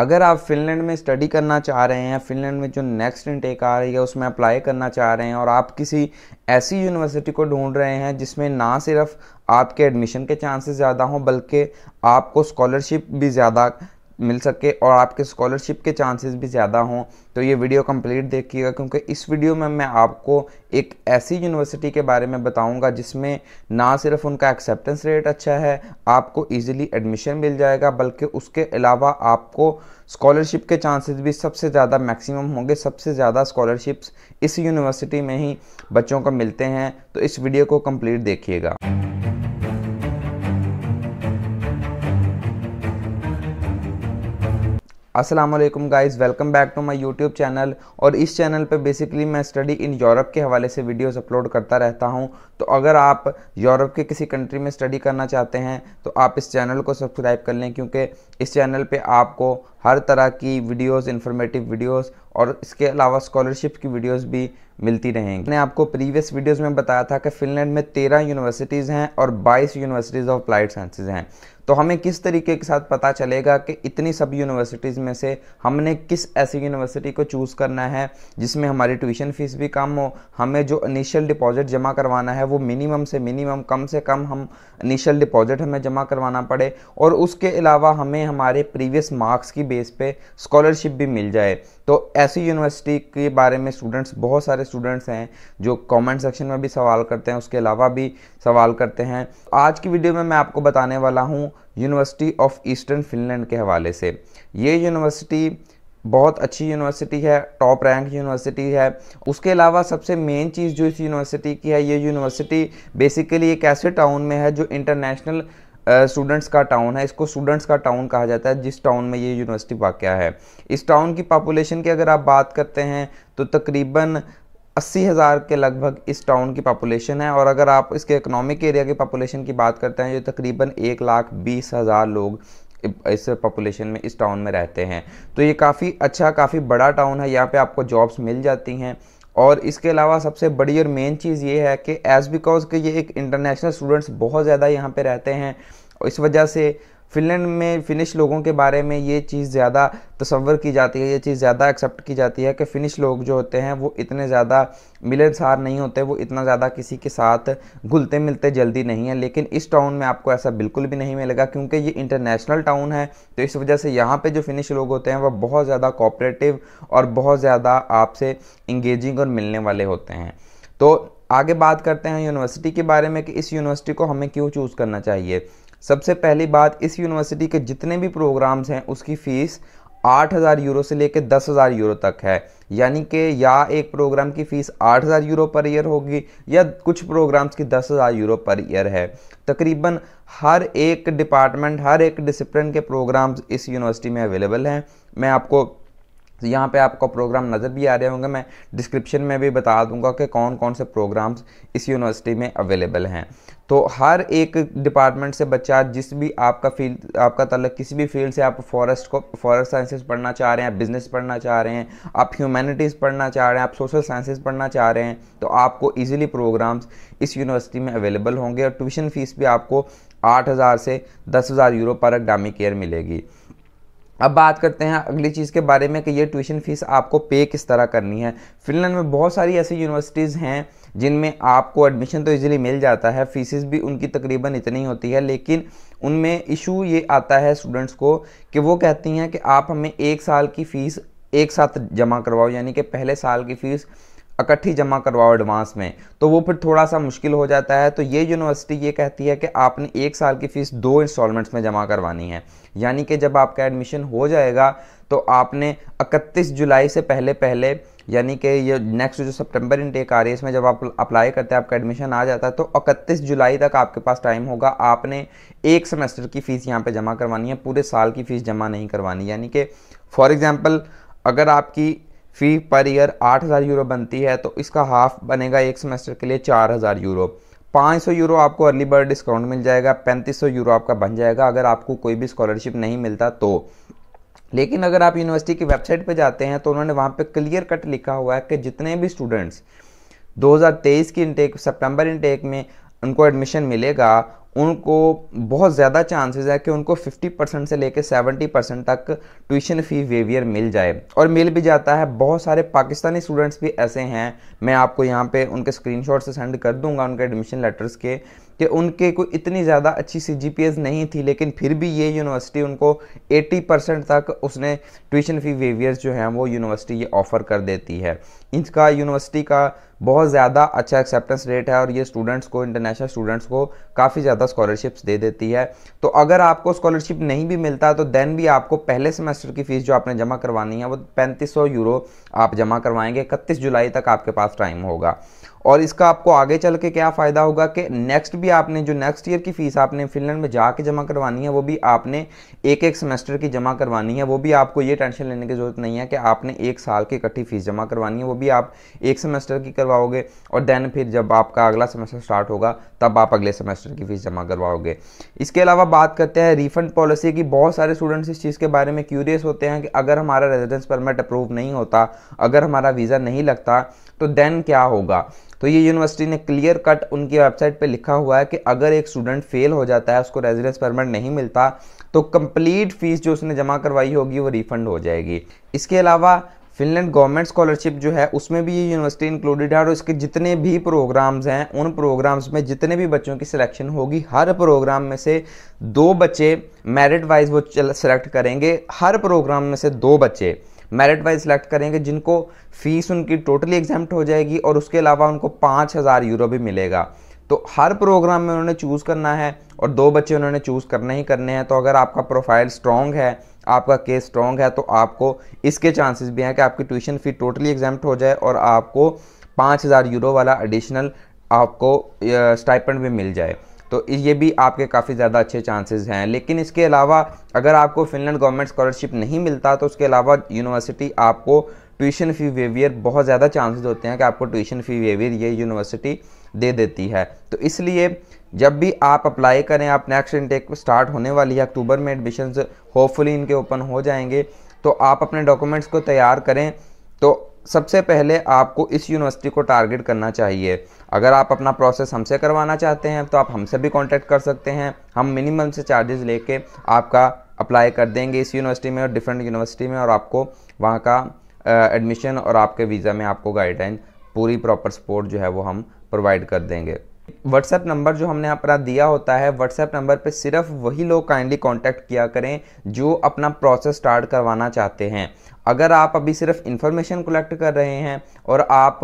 अगर आप फिनलैंड में स्टडी करना चाह रहे हैं फिनलैंड में जो नेक्स्ट इनटेक आ रही है उसमें अप्लाई करना चाह रहे हैं और आप किसी ऐसी यूनिवर्सिटी को ढूंढ रहे हैं जिसमें ना सिर्फ आपके एडमिशन के चांसेस ज़्यादा हों बल्कि आपको स्कॉलरशिप भी ज़्यादा मिल सके और आपके स्कॉलरशिप के चांसेस भी ज़्यादा हों तो ये वीडियो कंप्लीट देखिएगा क्योंकि इस वीडियो में मैं आपको एक ऐसी यूनिवर्सिटी के बारे में बताऊंगा जिसमें ना सिर्फ उनका एक्सेप्टेंस रेट अच्छा है आपको इजीली एडमिशन मिल जाएगा बल्कि उसके अलावा आपको स्कॉलरशिप के चांसेस भी सबसे ज़्यादा मैक्सिमम होंगे सबसे ज़्यादा स्कॉलरशिप्स इस यूनिवर्सिटी में ही बच्चों को मिलते हैं तो इस वीडियो को कम्प्लीट देखिएगा असलम guys welcome back to my YouTube channel और इस चैनल पे बेसिकली मैं स्टडी इन यूरोप के हवाले से वीडियोस अपलोड करता रहता हूँ तो अगर आप यूरोप के किसी कंट्री में स्टडी करना चाहते हैं तो आप इस चैनल को सब्सक्राइब कर लें क्योंकि इस चैनल पे आपको हर तरह की वीडियोस इन्फॉर्मेटिव वीडियोस और इसके अलावा स्कॉलरशिप की वीडियोस भी मिलती रहेंगी मैंने आपको प्रीवियस वीडियोस में बताया था कि फिनलैंड में तेरह यूनिवर्सिटीज़ हैं और बाईस यूनिवर्सिटीज़ ऑफ अप्लाइड साइंसेज हैं तो हमें किस तरीके के साथ पता चलेगा कि इतनी सब यूनिवर्सिटीज़ में से हमने किस ऐसी यूनिवर्सिटी को चूज़ करना है जिसमें हमारी ट्यूशन फ़ीस भी कम हो हमें जो इनिशियल डिपॉजिट जमा करवाना है वो मिनिमम से मिनिमम कम से कम हम इनिशियल डिपॉजिट हमें जमा करवाना पड़े और उसके अलावा हमें हमारे प्रीवियस मार्क्स की बेस पे स्कॉलरशिप भी मिल जाए तो ऐसी यूनिवर्सिटी के बारे में स्टूडेंट्स बहुत सारे स्टूडेंट्स हैं जो कमेंट सेक्शन में भी सवाल करते हैं उसके अलावा भी सवाल करते हैं आज की वीडियो में मैं आपको बताने वाला हूँ यूनिवर्सिटी ऑफ ईस्टर्न फिनलैंड के हवाले से ये यूनिवर्सिटी बहुत अच्छी यूनिवर्सिटी है टॉप रैंक यूनिवर्सिटी है उसके अलावा सबसे मेन चीज़ जो इस यूनिवर्सिटी की है ये यूनिवर्सिटी बेसिकली एक ऐसे टाउन में है जो इंटरनेशनल स्टूडेंट्स uh, का टाउन है इसको स्टूडेंट्स का टाउन कहा जाता है जिस टाउन में ये यूनिवर्सिटी वाक़ है इस टाउन की पॉपुलेशन की अगर आप बात करते हैं तो तकरीबन अस्सी हज़ार के लगभग इस टाउन की पॉपुलेशन है और अगर आप इसके इकोनॉमिक एरिया की पॉपुलेशन की बात करते हैं जो तकरीबन एक लाख बीस हज़ार लोग इस पॉपुलेशन में इस टाउन में रहते हैं तो ये काफ़ी अच्छा काफ़ी बड़ा टाउन है यहाँ पे आपको जॉब्स मिल जाती हैं और इसके अलावा सबसे बड़ी और मेन चीज़ ये है कि एज़ बिकॉज कि ये एक इंटरनेशनल स्टूडेंट्स बहुत ज़्यादा यहाँ पर रहते हैं और इस वजह से फिनलैंड में फिनिश लोगों के बारे में ये चीज़ ज़्यादा तस्वर की जाती है ये चीज़ ज़्यादा एक्सेप्ट की जाती है कि फिनिश लोग जो होते हैं वो इतने ज़्यादा मिलनसार नहीं होते वो इतना ज़्यादा किसी के साथ घुलते मिलते जल्दी नहीं है लेकिन इस टाउन में आपको ऐसा बिल्कुल भी नहीं मिलेगा क्योंकि ये इंटरनेशनल टाउन है तो इस वजह से यहाँ पर जो फिनिश लोग होते हैं वह बहुत ज़्यादा कोऑपरेटिव और बहुत ज़्यादा आपसे इंगेजिंग और मिलने वाले होते हैं तो आगे बात करते हैं यूनिवर्सिटी के बारे में कि इस यूनिवर्सिटी को हमें क्यों चूज़ करना चाहिए सबसे पहली बात इस यूनिवर्सिटी के जितने भी प्रोग्राम्स हैं उसकी फ़ीस आठ हज़ार यूरो से लेकर दस हज़ार यूरो तक है यानी कि या एक प्रोग्राम की फ़ीस आठ हज़ार यूरो पर ईयर होगी या कुछ प्रोग्राम्स की दस हज़ार यूरो पर ईयर है तकरीबन हर एक डिपार्टमेंट हर एक डिसिप्लिन के प्रोग्राम्स इस यूनिवर्सिटी में अवेलेबल हैं मैं आपको तो यहाँ पे आपको प्रोग्राम नज़र भी आ रहे होंगे मैं डिस्क्रिप्शन में भी बता दूंगा कि कौन कौन से प्रोग्राम्स इस यूनिवर्सिटी में अवेलेबल हैं तो हर एक डिपार्टमेंट से बच्चा जिस भी आपका फील्ड आपका तलक किसी भी फील्ड से आप फॉरेस्ट को फॉरेस्ट साइंसेज पढ़ना चाह रहे हैं बिजनेस पढ़ना चाह रहे हैं आप ह्यूमैनिटीज़ पढ़ना चाह रहे हैं आप सोशल साइंसेज पढ़ना चाह रहे हैं तो आपको ईज़िली प्रोग्राम्स इस यूनिवर्सिटी में अवेलेबल होंगे और ट्यूशन फीस भी आपको आठ हज़ार से दस हज़ार यूरो पर अकडामिक केयर मिलेगी अब बात करते हैं अगली चीज़ के बारे में कि ये ट्यूशन फ़ीस आपको पे किस तरह करनी है फिनलैंड में बहुत सारी ऐसी यूनिवर्सिटीज़ हैं जिनमें आपको एडमिशन तो इजीली मिल जाता है फीसिस भी उनकी तकरीबन इतनी होती है लेकिन उनमें इशू ये आता है स्टूडेंट्स को कि वो कहती हैं कि आप हमें एक साल की फ़ीस एक साथ जमा करवाओ यानी कि पहले साल की फ़ीस इकट्ठी जमा करवाओ एडवांस में तो वो फिर थोड़ा सा मुश्किल हो जाता है तो ये यूनिवर्सिटी ये कहती है कि आपने एक साल की फ़ीस दो इंस्टॉलमेंट्स में जमा करवानी है यानी कि जब आपका एडमिशन हो जाएगा तो आपने 31 जुलाई से पहले पहले यानी कि ये नेक्स्ट जो सितंबर इनटेक आ रही है इसमें जब आप अप्लाई करते हैं आपका एडमिशन आ जाता है तो 31 जुलाई तक आपके पास टाइम होगा आपने एक सेमेस्टर की फ़ीस यहाँ पे जमा करवानी है पूरे साल की फ़ीस जमा नहीं करवानी यानी कि फॉर एग्ज़ाम्पल अगर आपकी फ़ी पर ईयर आठ हज़ार यूरो बनती है तो इसका हाफ बनेगा एक सेमेस्टर के लिए चार हज़ार यूरो पाँच सौ यूरो आपको अर्ली बर्ड डिस्काउंट मिल जाएगा पैंतीस सौ यूरो आपका बन जाएगा अगर आपको कोई भी स्कॉलरशिप नहीं मिलता तो लेकिन अगर आप यूनिवर्सिटी की वेबसाइट पर जाते हैं तो उन्होंने वहाँ पर क्लियर कट लिखा हुआ है कि जितने भी स्टूडेंट्स 2023 की इनटेक सितंबर इनटेक में उनको एडमिशन मिलेगा उनको बहुत ज़्यादा चांसेस है कि उनको 50 परसेंट से लेकर 70 परसेंट तक ट्यूशन फ़ी वेवियर मिल जाए और मिल भी जाता है बहुत सारे पाकिस्तानी स्टूडेंट्स भी ऐसे हैं मैं आपको यहाँ पे उनके स्क्रीनशॉट से सेंड कर दूंगा उनके एडमिशन लेटर्स के कि उनके कोई इतनी ज़्यादा अच्छी सी जी नहीं थी लेकिन फिर भी ये यूनिवर्सिटी उनको 80 परसेंट तक उसने ट्यूशन फ़ी वेवियर्स जो हैं वो यूनिवर्सिटी ये ऑफ़र कर देती है इनका यूनिवर्सिटी का बहुत ज़्यादा अच्छा एक्सेप्टेंस रेट है और ये स्टूडेंट्स को इंटरनेशनल स्टूडेंट्स को काफ़ी ज़्यादा ज़्यादा स्कॉलरशिप्स दे देती है तो अगर आपको स्कॉलरशिप नहीं भी मिलता तो देन भी आपको पहले सेमेस्टर की फ़ीस जो आपने जमा करवानी है वो पैंतीस यूरो आप जमा करवाएंगे इकतीस जुलाई तक आपके पास टाइम होगा और इसका आपको आगे चल के क्या फ़ायदा होगा कि नेक्स्ट भी आपने जो नेक्स्ट ईयर की फ़ीस आपने फिनलैंड में जाके जमा करवानी है वो भी आपने एक एक सेमेस्टर की जमा करवानी है वो भी आपको ये टेंशन लेने की ज़रूरत नहीं है कि आपने एक साल की इकट्ठी फ़ीस जमा करवानी है वो भी आप एक सेमेस्टर की करवाओगे और देन फिर जब आपका अगला सेमेस्टर स्टार्ट होगा तब आप अगले सेमेस्टर की फ़ीस जमा करवाओगे इसके अलावा बात करते हैं रिफंड पॉलिसी की बहुत सारे स्टूडेंट्स इस चीज़ के बारे में क्यूरियस होते हैं कि अगर हमारा रेजिडेंस परमिट अप्रूव नहीं होता अगर हमारा वीज़ा नहीं लगता तो देन क्या होगा तो ये यूनिवर्सिटी ने क्लियर कट उनकी वेबसाइट पे लिखा हुआ है कि अगर एक स्टूडेंट फेल हो जाता है उसको रेजिडेंस परमिट नहीं मिलता तो कंप्लीट फीस जो उसने जमा करवाई होगी वो रिफंड हो जाएगी इसके अलावा फिनलैंड गवर्नमेंट स्कॉलरशिप जो है उसमें भी ये यूनिवर्सिटी इंक्लूडेड है और इसके जितने भी प्रोग्राम्स हैं उन प्रोग्राम्स में जितने भी बच्चों की सिलेक्शन होगी हर प्रोग्राम में से दो बच्चे मेरिट वाइज वो सेलेक्ट करेंगे हर प्रोग्राम में से दो बच्चे मेरिट वाइज सेलेक्ट करेंगे जिनको फीस उनकी टोटली एग्जाम्प्ट हो जाएगी और उसके अलावा उनको पाँच हज़ार यूरो भी मिलेगा तो हर प्रोग्राम में उन्होंने चूज़ करना है और दो बच्चे उन्होंने चूज़ करने ही करने हैं तो अगर आपका प्रोफाइल स्ट्रॉन्ग है आपका केस स्ट्रॉन्ग है तो आपको इसके चांसेस भी हैं कि आपकी ट्यूशन फ़ी टोटली एग्जाम्ट हो जाए और आपको पाँच हज़ार यूरो वाला एडिशनल आपको स्टाइपेंड भी मिल जाए तो ये भी आपके काफ़ी ज़्यादा अच्छे चांसेस हैं लेकिन इसके अलावा अगर आपको फिनलैंड गवर्नमेंट स्कॉलरशिप नहीं मिलता तो उसके अलावा यूनिवर्सिटी आपको ट्यूशन फी वेवियर बहुत ज़्यादा चांसेस होते हैं कि आपको ट्यूशन फी वेवियर ये यूनिवर्सिटी दे देती है तो इसलिए जब भी आप अप्लाई करें आप नेक्स्ट इनटेक स्टार्ट होने वाली है अक्टूबर में एडमिशन होपफुली इनके ओपन हो जाएंगे तो आप अपने डॉक्यूमेंट्स को तैयार करें तो सबसे पहले आपको इस यूनिवर्सिटी को टारगेट करना चाहिए अगर आप अपना प्रोसेस हमसे करवाना चाहते हैं तो आप हमसे भी कांटेक्ट कर सकते हैं हम मिनिमम से चार्जेस लेके आपका अप्लाई कर देंगे इस यूनिवर्सिटी में और डिफरेंट यूनिवर्सिटी में और आपको वहाँ का एडमिशन और आपके वीज़ा में आपको गाइडलाइन पूरी प्रॉपर सपोर्ट जो है वो हम प्रोवाइड कर देंगे व्हाट्सएप नंबर जो हमने अपना दिया होता है व्हाट्सएप नंबर पे सिर्फ वही लोग काइंडली कांटेक्ट किया करें जो अपना प्रोसेस स्टार्ट करवाना चाहते हैं अगर आप अभी सिर्फ इन्फॉर्मेशन कलेक्ट कर रहे हैं और आप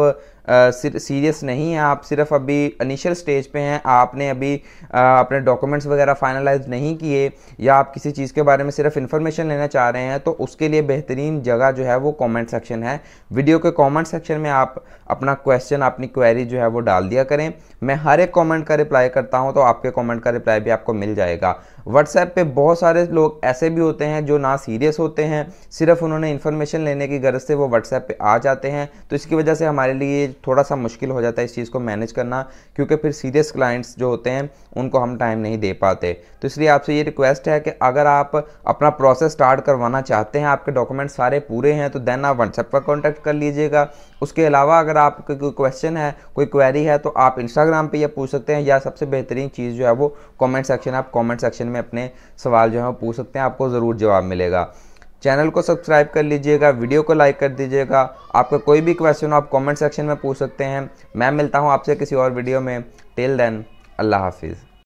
सीरियस नहीं है आप सिर्फ अभी इनिशियल स्टेज पे हैं आपने अभी अपने डॉक्यूमेंट्स वगैरह फाइनलाइज नहीं किए या आप किसी चीज़ के बारे में सिर्फ इन्फॉर्मेशन लेना चाह रहे हैं तो उसके लिए बेहतरीन जगह जो है वो कॉमेंट सेक्शन है वीडियो के कॉमेंट सेक्शन में आप अपना क्वेश्चन अपनी क्वेरी जो है वो डाल दिया करें मैं हर एक कॉमेंट का रिप्लाई करता हूँ तो आपके कॉमेंट का रिप्लाई भी आपको मिल जाएगा व्हाट्सएप पे बहुत सारे लोग ऐसे भी होते हैं जो ना सीरियस होते हैं सिर्फ उन्होंने इन्फॉर्मेशन लेने की गरज से वो व्हाट्सएप पे आ जाते हैं तो इसकी वजह से हमारे लिए थोड़ा सा मुश्किल हो जाता है इस चीज़ को मैनेज करना क्योंकि फिर सीरियस क्लाइंट्स जो होते हैं उनको हम टाइम नहीं दे पाते तो इसलिए आपसे ये रिक्वेस्ट है कि अगर आप अपना प्रोसेस स्टार्ट करवाना चाहते हैं आपके डॉक्यूमेंट सारे पूरे हैं तो देन आप व्हाट्सएप पर कॉन्टैक्ट कर लीजिएगा उसके अलावा अगर आपके कोई क्वेश्चन है कोई क्वेरी है तो आप इंस्टाग्राम पर यह पूछ सकते हैं या सबसे बेहतरीन चीज़ जो है वो कमेंट सेक्शन आप कमेंट सेक्शन में अपने सवाल जो है वो पूछ सकते हैं आपको ज़रूर जवाब मिलेगा चैनल को सब्सक्राइब कर लीजिएगा वीडियो को लाइक कर दीजिएगा आपका कोई भी क्वेश्चन आप कमेंट सेक्शन में पूछ सकते हैं मैं मिलता हूँ आपसे किसी और वीडियो में टिल देन अल्लाह हाफिज़